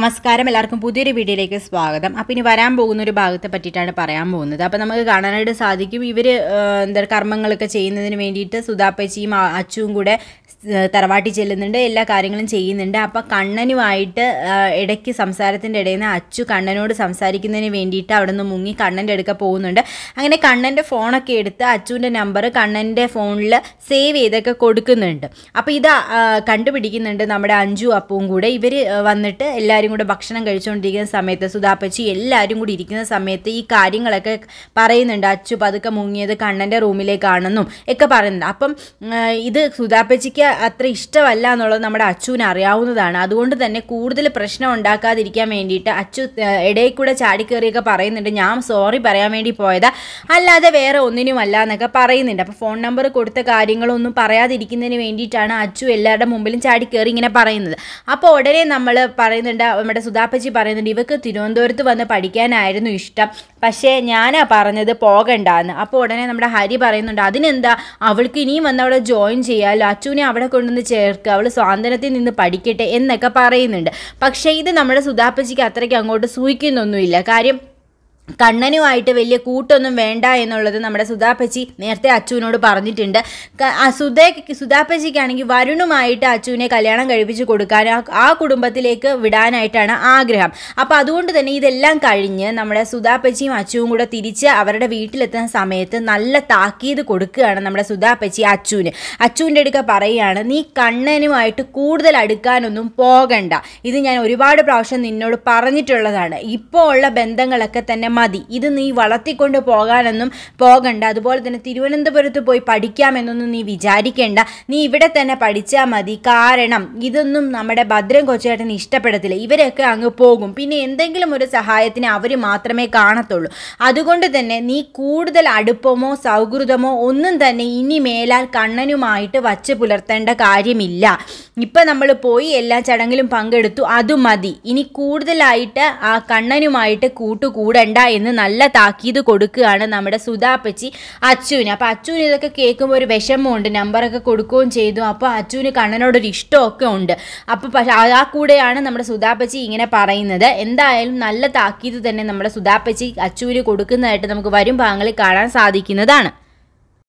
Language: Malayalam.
നമസ്കാരം എല്ലാവർക്കും പുതിയൊരു വീഡിയോയിലേക്ക് സ്വാഗതം അപ്പോൾ ഇനി വരാൻ പോകുന്ന ഒരു ഭാഗത്തെ പറ്റിയിട്ടാണ് പറയാൻ പോകുന്നത് അപ്പോൾ നമുക്ക് കാണാനായിട്ട് സാധിക്കും ഇവർ എന്താ കർമ്മങ്ങളൊക്കെ ചെയ്യുന്നതിന് വേണ്ടിയിട്ട് സുധാപ്പച്ചിയും അച്ചുവും കൂടെ തറവാട്ടി ചെല്ലുന്നുണ്ട് എല്ലാ കാര്യങ്ങളും ചെയ്യുന്നുണ്ട് അപ്പോൾ കണ്ണനുമായിട്ട് ഇടയ്ക്ക് സംസാരത്തിൻ്റെ ഇടയിൽ നിന്ന് അച്ചു കണ്ണനോട് സംസാരിക്കുന്നതിന് വേണ്ടിയിട്ട് അവിടെ നിന്ന് മുങ്ങി കണ്ണൻ്റെ അടുക്ക പോകുന്നുണ്ട് അങ്ങനെ കണ്ണൻ്റെ ഫോണൊക്കെ എടുത്ത് അച്ചുവിൻ്റെ നമ്പർ കണ്ണൻ്റെ ഫോണിൽ സേവ് ചെയ്തൊക്കെ കൊടുക്കുന്നുണ്ട് അപ്പോൾ ഇത് കണ്ടുപിടിക്കുന്നുണ്ട് നമ്മുടെ അഞ്ചു അപ്പവും കൂടെ ഇവർ വന്നിട്ട് എല്ലാവരും എല്ലാവരും കൂടെ ഭക്ഷണം കഴിച്ചുകൊണ്ടിരിക്കുന്ന സമയത്ത് സുധാപ്പച്ചി എല്ലാവരും കൂടി ഇരിക്കുന്ന സമയത്ത് ഈ കാര്യങ്ങളൊക്കെ പറയുന്നുണ്ട് അച്ചു പതുക്കെ മുങ്ങിയത് കണ്ണൻ്റെ റൂമിലേക്കാണെന്നും ഒക്കെ പറയുന്നുണ്ട് അപ്പം ഇത് സുധാപ്പച്ചിക്ക് അത്ര ഇഷ്ടമല്ല എന്നുള്ളത് നമ്മുടെ അച്ചുവിന് അറിയാവുന്നതാണ് അതുകൊണ്ട് തന്നെ കൂടുതൽ പ്രശ്നം ഉണ്ടാക്കാതിരിക്കാൻ വേണ്ടിയിട്ട് അച്ചു ഇടയിൽ കൂടെ ചാടിക്കയറിയൊക്കെ പറയുന്നുണ്ട് ഞാൻ സോറി പറയാൻ വേണ്ടി പോയതാ അല്ലാതെ വേറെ ഒന്നിനുമല്ല എന്നൊക്കെ പറയുന്നുണ്ട് അപ്പോൾ ഫോൺ നമ്പർ കൊടുത്ത കാര്യങ്ങളൊന്നും പറയാതിരിക്കുന്നതിന് വേണ്ടിയിട്ടാണ് അച്ചു എല്ലാവരുടെ മുമ്പിലും ചാടിക്കേറി ഇങ്ങനെ പറയുന്നത് അപ്പോൾ ഉടനെ നമ്മൾ പറയുന്നുണ്ട് നമ്മുടെ സുധാപ്പച്ചി പറയുന്നുണ്ട് ഇവക്ക് തിരുവനന്തപുരത്ത് വന്ന് പഠിക്കാനായിരുന്നു ഇഷ്ടം പക്ഷേ ഞാനാ പറഞ്ഞത് പോകണ്ടെന്ന് അപ്പോൾ ഉടനെ നമ്മുടെ ഹരി പറയുന്നുണ്ട് അതിനെന്താ അവൾക്ക് ഇനിയും വന്ന് അവിടെ ജോയിൻ ചെയ്യാമല്ലോ അച്ചുവിനെ അവിടെ കൊണ്ടുവന്ന് ചേർക്കുക അവൾ സ്വാതന്ത്ര്യത്തിൽ നിന്ന് പഠിക്കട്ടെ എന്നൊക്കെ പറയുന്നുണ്ട് പക്ഷേ ഇത് നമ്മുടെ സുധാപ്പച്ചിക്ക് അത്രയ്ക്ക് അങ്ങോട്ട് സൂഹിക്കുന്നൊന്നുമില്ല കാര്യം കണ്ണനുമായിട്ട് വലിയ കൂട്ടൊന്നും വേണ്ട എന്നുള്ളത് നമ്മുടെ സുധാപ്പച്ചി നേരത്തെ അച്ചുവിനോട് പറഞ്ഞിട്ടുണ്ട് സുധേ സുധാപ്പച്ചിക്കാണെങ്കിൽ വരുണുമായിട്ട് അച്ചുവിനെ കല്യാണം കഴിപ്പിച്ച് കൊടുക്കാൻ ആ കുടുംബത്തിലേക്ക് വിടാനായിട്ടാണ് ആഗ്രഹം അപ്പോൾ അതുകൊണ്ട് തന്നെ ഇതെല്ലാം കഴിഞ്ഞ് നമ്മുടെ സുധാപ്പച്ചിയും അച്ചുവും കൂടെ തിരിച്ച് അവരുടെ വീട്ടിലെത്തുന്ന സമയത്ത് നല്ല താക്കീത് കൊടുക്കുകയാണ് നമ്മുടെ സുധാപ്പച്ചി അച്ചുവിന് അച്ചുവിൻ്റെ അടുക്ക പറയുകയാണ് നീ കണ്ണനുമായിട്ട് കൂടുതൽ അടുക്കാനൊന്നും പോകണ്ട ഇത് ഞാൻ ഒരുപാട് പ്രാവശ്യം നിന്നോട് പറഞ്ഞിട്ടുള്ളതാണ് ഇപ്പോൾ ഉള്ള ബന്ധങ്ങളൊക്കെ തന്നെ മതി ഇത് നീ വളർത്തിക്കൊണ്ട് പോകാനൊന്നും പോകണ്ട അതുപോലെ തന്നെ തിരുവനന്തപുരത്ത് പോയി പഠിക്കാമെന്നൊന്നും നീ വിചാരിക്കേണ്ട നീ ഇവിടെ തന്നെ പഠിച്ചാൽ മതി കാരണം ഇതൊന്നും നമ്മുടെ ഭദ്രം കൊച്ചേട്ടന് ഇഷ്ടപ്പെടത്തില്ല ഇവരൊക്കെ അങ്ങ് പോകും പിന്നെ എന്തെങ്കിലും ഒരു സഹായത്തിന് അവർ മാത്രമേ കാണത്തുള്ളൂ അതുകൊണ്ട് തന്നെ നീ കൂടുതൽ അടുപ്പമോ സൗഹൃദമോ ഒന്നും തന്നെ ഇനി മേലാൽ കണ്ണനുമായിട്ട് വച്ച് പുലർത്തേണ്ട കാര്യമില്ല ഇപ്പം നമ്മൾ പോയി എല്ലാ ചടങ്ങിലും പങ്കെടുത്തു അത് മതി ഇനി കൂടുതലായിട്ട് ആ കണ്ണനുമായിട്ട് കൂട്ടുകൂടണ്ട എന്ന് നല്ല താക്കീത് കൊടുക്കുകയാണ് നമ്മുടെ സുധാപ്പച്ചി അച്ചുവിന് അപ്പോൾ അച്ചുവിന് ഇതൊക്കെ കേൾക്കുമ്പോൾ ഒരു വിഷമമുണ്ട് നമ്പറൊക്കെ കൊടുക്കുകയും ചെയ്തു അപ്പോൾ അച്ചുവിന് കണ്ണനോടൊരു ഇഷ്ടമൊക്കെ ഉണ്ട് അപ്പോൾ പക്ഷേ ആ കൂടെയാണ് നമ്മുടെ സുധാപ്പച്ചി ഇങ്ങനെ പറയുന്നത് എന്തായാലും നല്ല താക്കീത് തന്നെ നമ്മുടെ സുധാപ്പച്ചി അച്ചുവിന് കൊടുക്കുന്നതായിട്ട് നമുക്ക് വരും ഭാഗങ്ങളിൽ കാണാൻ സാധിക്കുന്നതാണ്